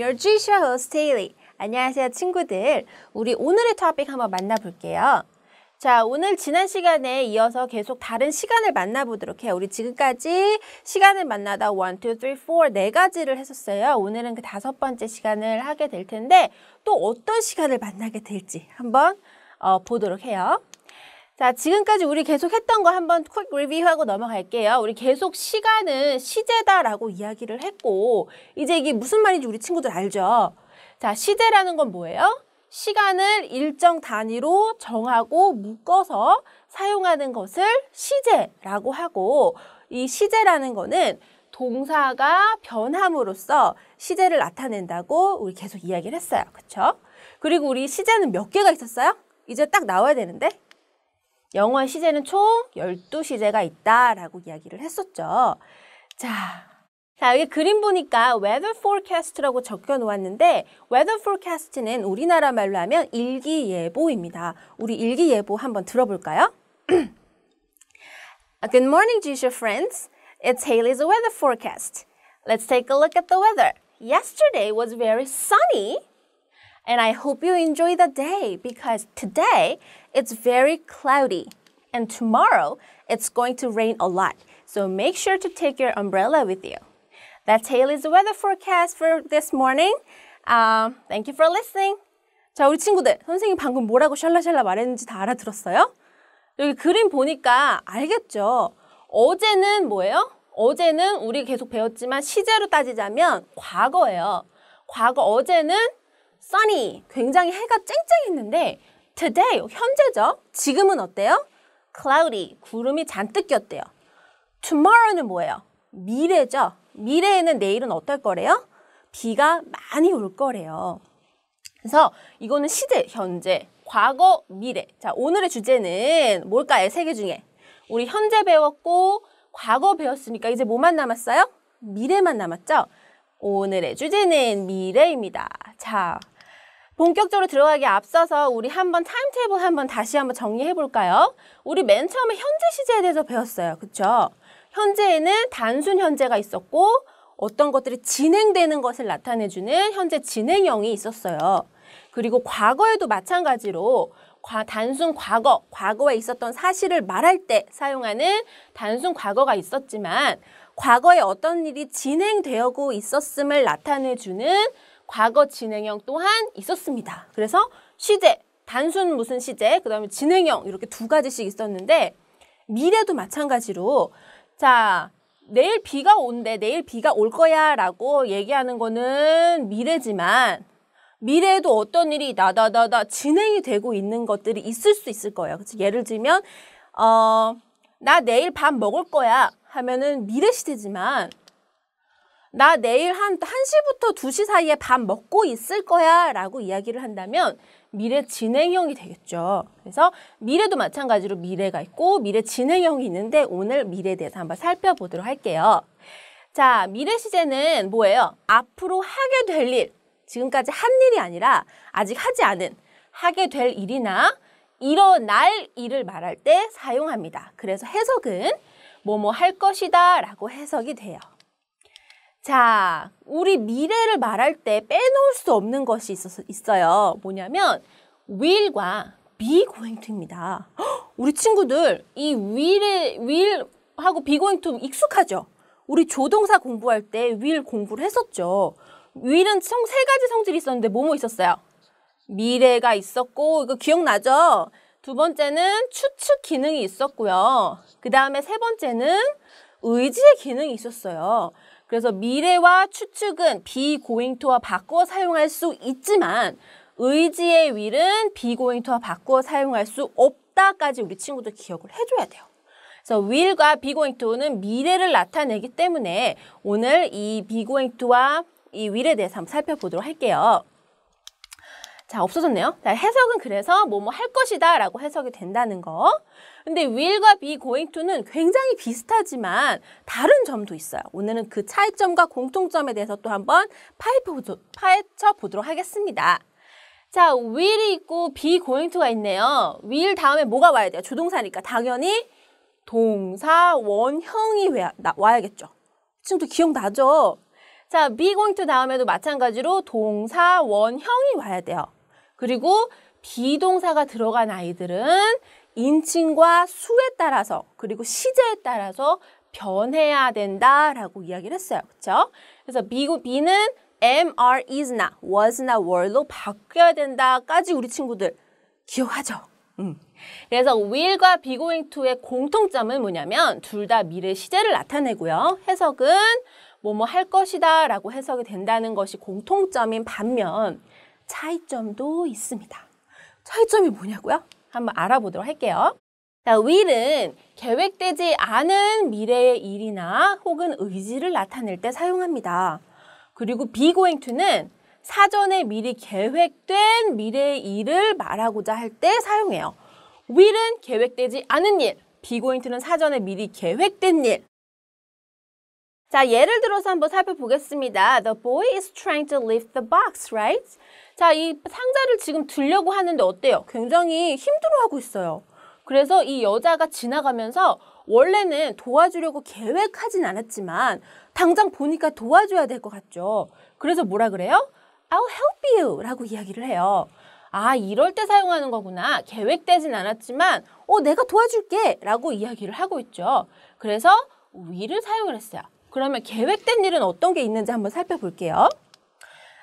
your Gsha host Haley. 안녕하세요, 친구들. 우리 오늘의 토픽 한번 만나볼게요. 자, 오늘 지난 시간에 이어서 계속 다른 시간을 만나보도록 해요. 우리 지금까지 시간을 만나다 1, 2, 3, 4, 네 가지를 했었어요. 오늘은 그 다섯 번째 시간을 하게 될 텐데 또 어떤 시간을 만나게 될지 한번 어, 보도록 해요. 자, 지금까지 우리 계속 했던 거 한번 퀵 리뷰하고 넘어갈게요. 우리 계속 시간은 시제다라고 이야기를 했고 이제 이게 무슨 말인지 우리 친구들 알죠? 자, 시제라는 건 뭐예요? 시간을 일정 단위로 정하고 묶어서 사용하는 것을 시제라고 하고 이 시제라는 거는 동사가 변함으로써 시제를 나타낸다고 우리 계속 이야기를 했어요. 그렇죠? 그리고 우리 시제는 몇 개가 있었어요? 이제 딱 나와야 되는데 영어 시제는 총 12시제가 있다라고 이야기를 했었죠. 자, 자, 여기 그림 보니까 weather forecast라고 적혀 놓았는데 weather forecast는 우리나라 말로 하면 일기예보입니다. 우리 일기예보 한번 들어볼까요? Good morning, Jisha friends. It's Haley's weather forecast. Let's take a look at the weather. Yesterday was very sunny And I hope you enjoy the day because today it's very cloudy and tomorrow it's going to rain a lot. So make sure to take your umbrella with you. That's Haley's weather forecast for this morning. Um, thank you for listening. 자, 우리 친구들, 선생님 방금 뭐라고 샬라샬라 말했는지 다 알아들었어요? 여기 그림 보니까 알겠죠? 어제는 뭐예요? 어제는 우리 계속 배웠지만 시제로 따지자면 과거예요. 과거 어제는 sunny, 굉장히 해가 쨍쨍했는데 today, 현재죠? 지금은 어때요? cloudy, 구름이 잔뜩 꼈대요. tomorrow는 뭐예요? 미래죠? 미래에는 내일은 어떨 거래요? 비가 많이 올 거래요. 그래서 이거는 시제 현재, 과거, 미래. 자, 오늘의 주제는 뭘까요? 세개 중에. 우리 현재 배웠고, 과거 배웠으니까 이제 뭐만 남았어요? 미래만 남았죠? 오늘의 주제는 미래입니다. 자, 본격적으로 들어가기 앞서서 우리 한번 타임테이블 한번 다시 한번 정리해 볼까요? 우리 맨 처음에 현재 시제에 대해서 배웠어요. 그쵸 현재에는 단순 현재가 있었고 어떤 것들이 진행되는 것을 나타내주는 현재 진행형이 있었어요. 그리고 과거에도 마찬가지로 과, 단순 과거, 과거에 있었던 사실을 말할 때 사용하는 단순 과거가 있었지만 과거에 어떤 일이 진행되고 있었음을 나타내주는 과거 진행형 또한 있었습니다. 그래서 시제, 단순 무슨 시제, 그 다음에 진행형 이렇게 두 가지씩 있었는데 미래도 마찬가지로 자 내일 비가 온대, 내일 비가 올 거야 라고 얘기하는 거는 미래지만 미래에도 어떤 일이 나다다다 진행이 되고 있는 것들이 있을 수 있을 거예요. 그치? 예를 들면 어, 나 내일 밥 먹을 거야 하면은 미래 시대지만 나 내일 한 1시부터 2시 사이에 밥 먹고 있을 거야 라고 이야기를 한다면 미래 진행형이 되겠죠. 그래서 미래도 마찬가지로 미래가 있고 미래 진행형이 있는데 오늘 미래에 대해서 한번 살펴보도록 할게요. 자, 미래 시제는 뭐예요? 앞으로 하게 될 일, 지금까지 한 일이 아니라 아직 하지 않은 하게 될 일이나 일어날 일을 말할 때 사용합니다. 그래서 해석은 뭐뭐 할 것이다 라고 해석이 돼요. 자, 우리 미래를 말할 때 빼놓을 수 없는 것이 있어서, 있어요. 뭐냐면 will과 be going to입니다. 우리 친구들 이 will의 will 하고 be going to 익숙하죠? 우리 조동사 공부할 때 will 공부를 했었죠. will은 총 세 가지 성질이 있었는데 뭐뭐 있었어요? 미래가 있었고 이거 기억나죠? 두 번째는 추측 기능이 있었고요. 그 다음에 세 번째는 의지의 기능이 있었어요. 그래서 미래와 추측은 비고잉토와 바꿔 사용할 수 있지만 의지의 윌은 비고잉토와 바꿔 사용할 수 없다까지 우리 친구들 기억을 해줘야 돼요. 그래서 will과 begoingto는 미래를 나타내기 때문에 오늘 이 begoingto와 이 will에 대해서 한번 살펴보도록 할게요. 자, 없어졌네요. 자, 해석은 그래서 뭐 뭐 할 것이다 라고 해석이 된다는 거. 근데 will과 be going to는 굉장히 비슷하지만 다른 점도 있어요. 오늘은 그 차이점과 공통점에 대해서 또 한번 파헤쳐, 파헤쳐 보도록 하겠습니다. 자, will이 있고 be going to가 있네요. will 다음에 뭐가 와야 돼요? 주동사니까 당연히 동사 원형이 와야겠죠. 지금도 기억나죠? 자, be going to 다음에도 마찬가지로 동사 원형이 와야 돼요. 그리고 비동사가 들어간 아이들은 인칭과 수에 따라서 그리고 시제에 따라서 변해야 된다라고 이야기를 했어요. 그렇죠? 그래서 미국 B는 am, are, is나, was나, were로 바뀌어야 된다까지 우리 친구들 기억하죠? 음. 그래서 will과 be going to의 공통점은 뭐냐면 둘 다 미래 시제를 나타내고요. 해석은 뭐 뭐 할 것이다 라고 해석이 된다는 것이 공통점인 반면 차이점도 있습니다. 차이점이 뭐냐고요? 한번 알아보도록 할게요. 자, will은 계획되지 않은 미래의 일이나 혹은 의지를 나타낼 때 사용합니다. 그리고 be going to는 사전에 미리 계획된 미래의 일을 말하고자 할 때 사용해요. will은 계획되지 않은 일, be going to는 사전에 미리 계획된 일. 자, 예를 들어서 한번 살펴보겠습니다. The boy is trying to lift the box, right? 자, 이 상자를 지금 들려고 하는데 어때요? 굉장히 힘들어하고 있어요. 그래서 이 여자가 지나가면서 원래는 도와주려고 계획하진 않았지만 당장 보니까 도와줘야 될 것 같죠. 그래서 뭐라 그래요? I'll help you 라고 이야기를 해요. 아, 이럴 때 사용하는 거구나. 계획되진 않았지만, 어, 내가 도와줄게. 라고 이야기를 하고 있죠. 그래서 위를 사용을 했어요. 그러면 계획된 일은 어떤 게 있는지 한번 살펴볼게요.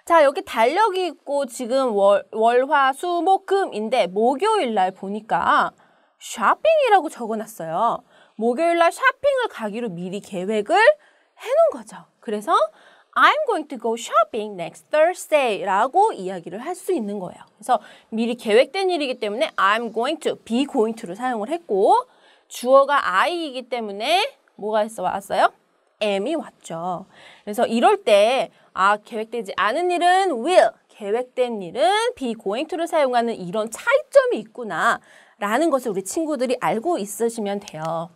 자, 여기 달력이 있고 지금 월, 월, 화, 수, 목, 금인데 목요일 날 보니까 쇼핑이라고 적어놨어요. 목요일 날 쇼핑을 가기로 미리 계획을 해놓은 거죠. 그래서 I'm going to go shopping next Thursday 라고 이야기를 할 수 있는 거예요. 그래서 미리 계획된 일이기 때문에 I'm going to, be going to를 사용을 했고 주어가 I이기 때문에 뭐가 있어 왔어요? M이 왔죠. 그래서 이럴 때 아, 계획되지 않은 일은 will, 계획된 일은 be going to를 사용하는 이런 차이점이 있구나 라는 것을 우리 친구들이 알고 있으시면 돼요.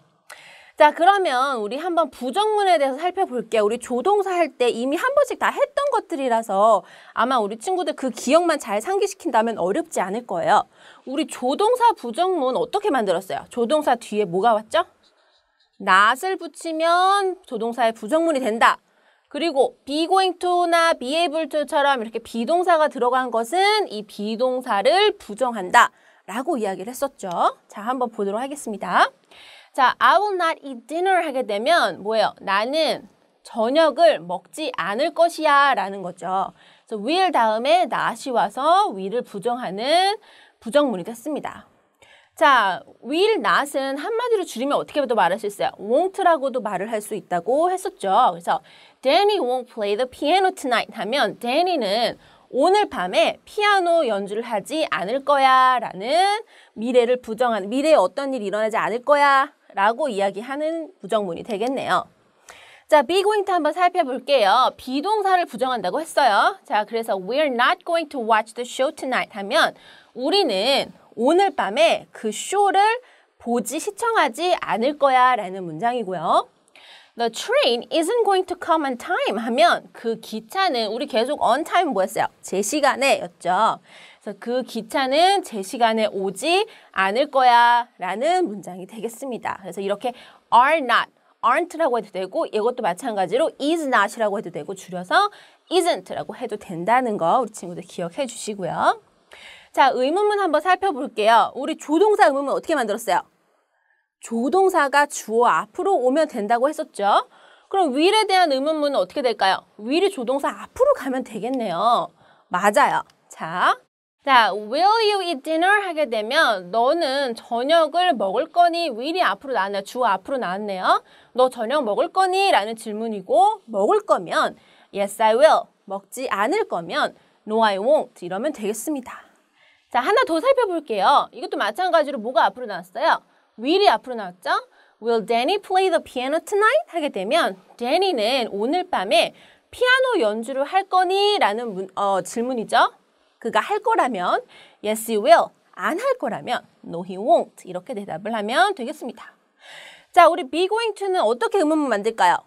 자, 그러면 우리 한번 부정문에 대해서 살펴볼게요. 우리 조동사 할 때 이미 한 번씩 다 했던 것들이라서 아마 우리 친구들 그 기억만 잘 상기시킨다면 어렵지 않을 거예요. 우리 조동사 부정문 어떻게 만들었어요? 조동사 뒤에 뭐가 왔죠? 낫을 붙이면 조동사의 부정문이 된다. 그리고 be going to나 be able to처럼 이렇게 비동사가 들어간 것은 이 비동사를 부정한다 라고 이야기를 했었죠. 자, 한번 보도록 하겠습니다. 자, I will not eat dinner 하게 되면 뭐예요? 나는 저녁을 먹지 않을 것이야 라는 거죠. 그래서 will 다음에 not이 와서 will을 부정하는 부정문이 됐습니다. 자, will not은 한마디로 줄이면 어떻게도 말할 수 있어요. won't라고도 말을 할 수 있다고 했었죠. 그래서 Danny won't play the piano tonight 하면 Danny는 오늘 밤에 피아노 연주를 하지 않을 거야 라는 미래를 부정한 미래에 어떤 일이 일어나지 않을 거야 라고 이야기하는 부정문이 되겠네요. 자, be going to 한번 살펴볼게요. 비동사를 부정한다고 했어요. 자, 그래서 we're not going to watch the show tonight 하면 우리는 오늘 밤에 그 쇼를 보지, 시청하지 않을 거야 라는 문장이고요. The train isn't going to come on time 하면 그 기차는 우리 계속 on time 뭐였어요? 제 시간에 였죠. 그래서 그 기차는 제 시간에 오지 않을 거야 라는 문장이 되겠습니다. 그래서 이렇게 are not, aren't라고 해도 되고 이것도 마찬가지로 is not이라고 해도 되고 줄여서 isn't라고 해도 된다는 거 우리 친구들 기억해 주시고요. 자, 의문문 한번 살펴볼게요. 우리 조동사 의문문 어떻게 만들었어요? 조동사가 주어 앞으로 오면 된다고 했었죠. 그럼 will에 대한 의문문은 어떻게 될까요? will이 조동사 앞으로 가면 되겠네요. 맞아요. 자, 자, will you eat dinner 하게 되면 너는 저녁을 먹을 거니 will이 앞으로 나왔네요. 주어 앞으로 나왔네요. 너 저녁 먹을 거니? 라는 질문이고 먹을 거면 yes I will 먹지 않을 거면 no I won't 이러면 되겠습니다. 자, 하나 더 살펴볼게요. 이것도 마찬가지로 뭐가 앞으로 나왔어요? will이 앞으로 나왔죠? Will Danny play the piano tonight? 하게 되면 Danny는 오늘 밤에 피아노 연주를 할 거니? 라는 문, 어, 질문이죠. 그가 할 거라면 Yes, he will. 안 할 거라면 No, he won't. 이렇게 대답을 하면 되겠습니다. 자, 우리 be going to는 어떻게 음음을 만들까요?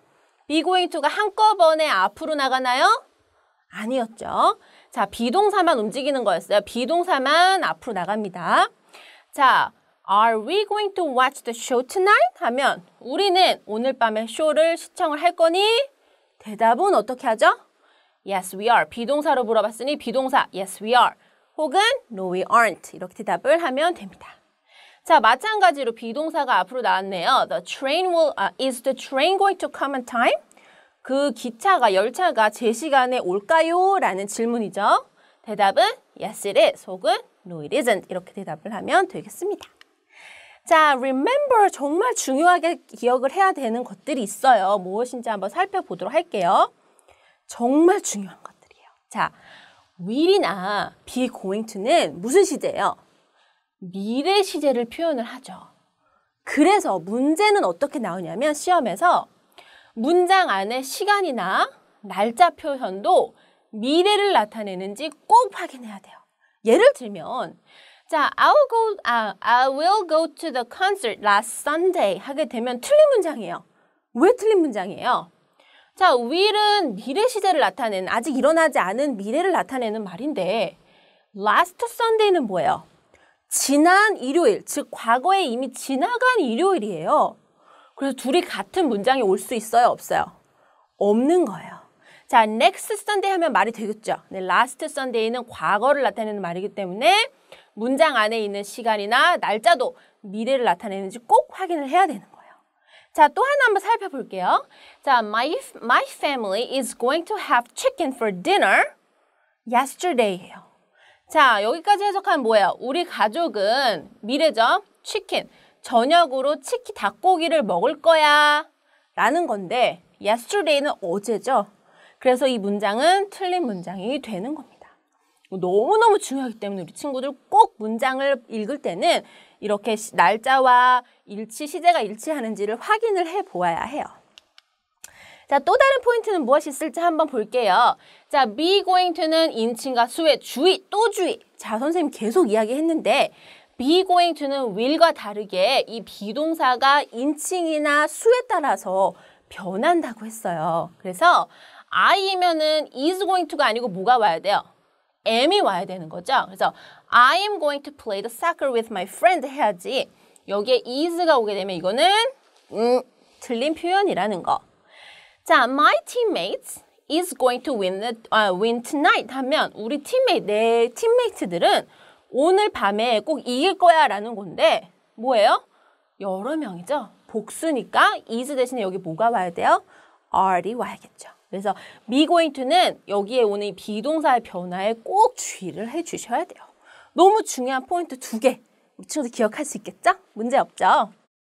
be going to가 한꺼번에 앞으로 나가나요? 아니었죠. 자, 비동사만 움직이는 거였어요. 비동사만 앞으로 나갑니다. 자, Are we going to watch the show tonight? 하면 우리는 오늘 밤에 쇼를 시청을 할 거니? 대답은 어떻게 하죠? Yes, we are. 비동사로 물어봤으니 비동사 Yes, we are. 혹은 No, we aren't. 이렇게 대답을 하면 됩니다. 자, 마찬가지로 비동사가 앞으로 나왔네요. The train will, uh, is the train going to come on time? 그 기차가, 열차가 제 시간에 올까요? 라는 질문이죠. 대답은 Yes, it is. 혹은 No, it isn't. 이렇게 대답을 하면 되겠습니다. 자, remember 정말 중요하게 기억을 해야 되는 것들이 있어요. 무엇인지 한번 살펴보도록 할게요. 정말 중요한 것들이에요. 자, will이나 be going to는 무슨 시제예요? 미래 시제를 표현을 하죠. 그래서 문제는 어떻게 나오냐면 시험에서 문장 안에 시간이나 날짜 표현도 미래를 나타내는지 꼭 확인해야 돼요. 예를 들면 자, I'll go, uh, I will go to the concert last Sunday 하게 되면 틀린 문장이에요. 왜 틀린 문장이에요? 자, will은 미래 시제를 나타내는, 아직 일어나지 않은 미래를 나타내는 말인데 last Sunday는 뭐예요? 지난 일요일, 즉 과거에 이미 지나간 일요일이에요. 그래서 둘이 같은 문장이 올 수 있어요, 없어요? 없는 거예요. 자, next Sunday 하면 말이 되겠죠. 네, last Sunday는 과거를 나타내는 말이기 때문에 문장 안에 있는 시간이나 날짜도 미래를 나타내는지 꼭 확인을 해야 되는 거예요. 자, 또 하나 한번 살펴볼게요. 자, my, my family is going to have chicken for dinner yesterday예요. 자, 여기까지 해석하면 뭐예요? 우리 가족은 미래죠? 치킨. 저녁으로 치킨 닭고기를 먹을 거야. 라는 건데 yesterday는 어제죠. 그래서 이 문장은 틀린 문장이 되는 겁니다. 뭐 너무너무 중요하기 때문에 우리 친구들 꼭 문장을 읽을 때는 이렇게 날짜와 일치, 시제가 일치하는지를 확인을 해 보아야 해요. 자, 또 다른 포인트는 무엇이 있을지 한번 볼게요. 자, be going to는 인칭과 수의 주의, 또 주의. 자, 선생님 계속 이야기했는데 be going to는 will과 다르게 이 비동사가 인칭이나 수에 따라서 변한다고 했어요. 그래서 I면은 is going to가 아니고 뭐가 와야 돼요? am이 와야 되는 거죠. 그래서 I m going to play the soccer with my friend 해야지 여기에 is가 오게 되면 이거는 음, 틀린 표현이라는 거. 자, my teammates is going to win, the, 아, win tonight 하면 우리 팀메이트, 내 팀메이트들은 오늘 밤에 꼭 이길 거야 라는 건데 뭐예요? 여러 명이죠. 복수니까 is 대신에 여기 뭐가 와야 돼요? are이 와야겠죠. 그래서 be going to는 여기에 오는 이 비동사의 변화에 꼭 주의를 해주셔야 돼요. 너무 중요한 포인트 두 개. 우리 친구들 기억할 수 있겠죠? 문제 없죠?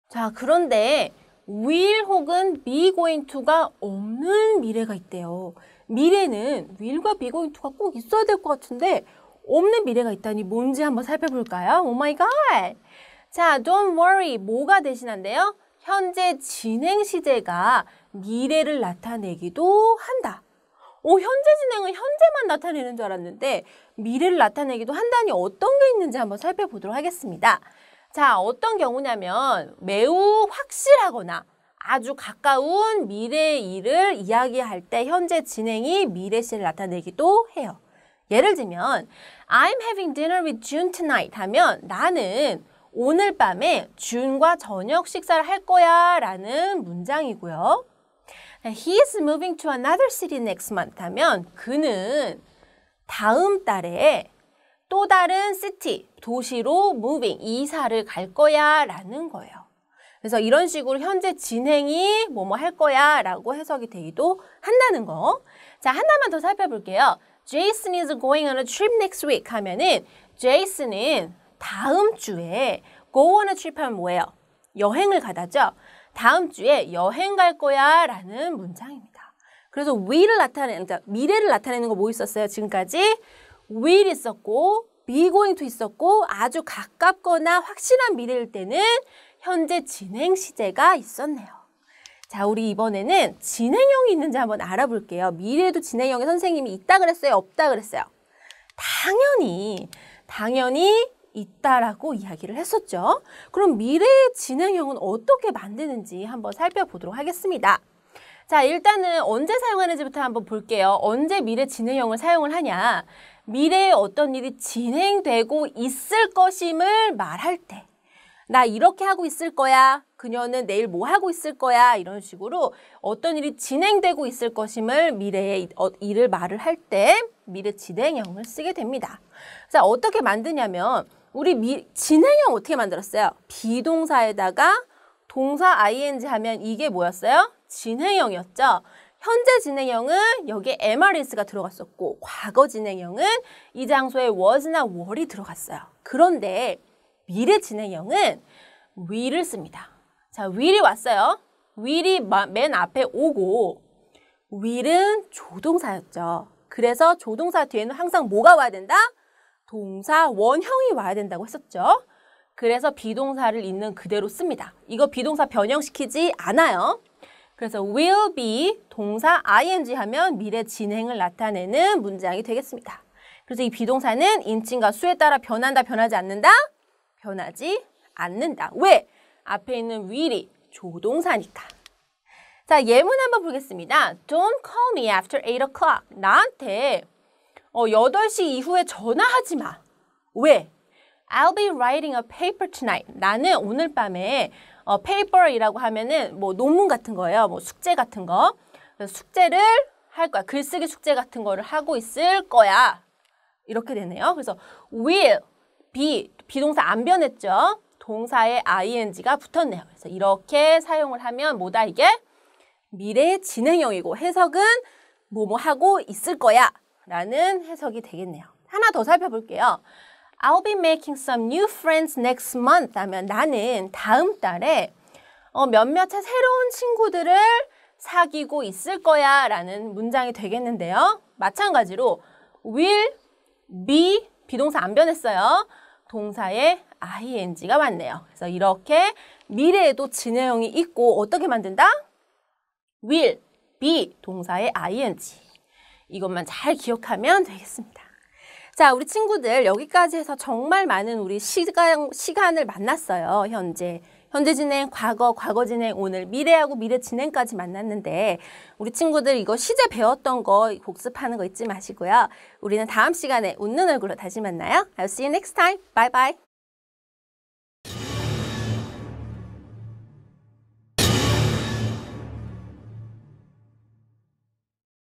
자, 그런데 will 혹은 be going to가 없는 미래가 있대요. 미래는 will과 be going to가 꼭 있어야 될 것 같은데 없는 미래가 있다니 뭔지 한번 살펴볼까요? 오 마이 갓! 자, don't worry. 뭐가 대신한데요? 현재 진행 시제가 미래를 나타내기도 한다. 어, 현재 진행은 현재만 나타내는 줄 알았는데 미래를 나타내기도 한다니 어떤 게 있는지 한번 살펴보도록 하겠습니다. 자, 어떤 경우냐면 매우 확실하거나 아주 가까운 미래의 일을 이야기할 때 현재 진행이 미래 시를 나타내기도 해요. 예를 들면 I'm having dinner with June tonight 하면 나는 오늘 밤에 준과 저녁 식사를 할 거야 라는 문장이고요. He is moving to another city next month 하면 그는 다음 달에 또 다른 시티, 도시로 moving, 이사를 갈 거야 라는 거예요. 그래서 이런 식으로 현재 진행이 뭐뭐 뭐 할 거야 라고 해석이 되기도 한다는 거. 자, 하나만 더 살펴볼게요. Jason is going on a trip next week 하면은 Jason은 다음 주에 go on a trip 하면 뭐예요? 여행을 가다죠? 다음 주에 여행 갈 거야 라는 문장입니다. 그래서 w i l l 나타내는, 그러니까 미래를 나타내는 거 뭐 있었어요? 지금까지 will 있었고 be going to 있었고 아주 가깝거나 확실한 미래일 때는 현재 진행 시제가 있었네요. 자, 우리 이번에는 진행형이 있는지 한번 알아볼게요. 미래에도 진행형의 선생님이 있다 그랬어요? 없다 그랬어요? 당연히, 당연히 있다라고 이야기를 했었죠. 그럼 미래의 진행형은 어떻게 만드는지 한번 살펴보도록 하겠습니다. 자, 일단은 언제 사용하는지부터 한번 볼게요. 언제 미래 진행형을 사용을 하냐. 미래에 어떤 일이 진행되고 있을 것임을 말할 때. 나 이렇게 하고 있을 거야. 그녀는 내일 뭐 하고 있을 거야. 이런 식으로 어떤 일이 진행되고 있을 것임을 미래의 일을 어, 말을 할 때 미래 진행형을 쓰게 됩니다. 자, 어떻게 만드냐면 우리 미, 진행형 어떻게 만들었어요? 비동사에다가 동사 ing 하면 이게 뭐였어요? 진행형이었죠. 현재 진행형은 여기에 MRS가 들어갔었고 과거 진행형은 이 장소에 was나 were이 들어갔어요. 그런데 미래 진행형은 will을 씁니다. 자, will이 왔어요. will이 맨 앞에 오고 will은 조동사였죠. 그래서 조동사 뒤에는 항상 뭐가 와야 된다? 동사 원형이 와야 된다고 했었죠. 그래서 비동사를 있는 그대로 씁니다. 이거 비동사 변형시키지 않아요. 그래서 will be 동사 ing 하면 미래 진행을 나타내는 문장이 되겠습니다. 그래서 이 비동사는 인칭과 수에 따라 변한다, 변하지 않는다? 변하지 않는다. 왜? 앞에 있는 will이 조동사니까. 자, 예문 한번 보겠습니다. Don't call me after 8 o'clock. 나한테 어, 8시 이후에 전화하지 마. 왜? I'll be writing a paper tonight. 나는 오늘 밤에 어, paper이라고 하면은 뭐 논문 같은 거예요. 뭐 숙제 같은 거. 숙제를 할 거야. 글쓰기 숙제 같은 거를 하고 있을 거야. 이렇게 되네요. 그래서 will be 비동사 안 변했죠. 동사에 ing가 붙었네요. 그래서 이렇게 사용을 하면 뭐다 이게 미래 진행형이고 해석은 뭐뭐 하고 있을 거야 라는 해석이 되겠네요. 하나 더 살펴볼게요. I'll be making some new friends next month 하면 나는 다음 달에 어, 몇몇의 새로운 친구들을 사귀고 있을 거야 라는 문장이 되겠는데요. 마찬가지로 will be 비동사 안 변했어요. 동사에 ing가 왔네요. 그래서 이렇게 미래에도 진행형이 있고 어떻게 만든다? will be 동사에 ing 이것만 잘 기억하면 되겠습니다. 자, 우리 친구들 여기까지 해서 정말 많은 우리 시간, 시간을 만났어요. 현재. 현재 진행, 과거, 과거 진행, 오늘, 미래하고 미래 진행까지 만났는데 우리 친구들 이거 시제 배웠던 거 복습하는 거 잊지 마시고요. 우리는 다음 시간에 웃는 얼굴로 다시 만나요. I'll see you next time. Bye bye.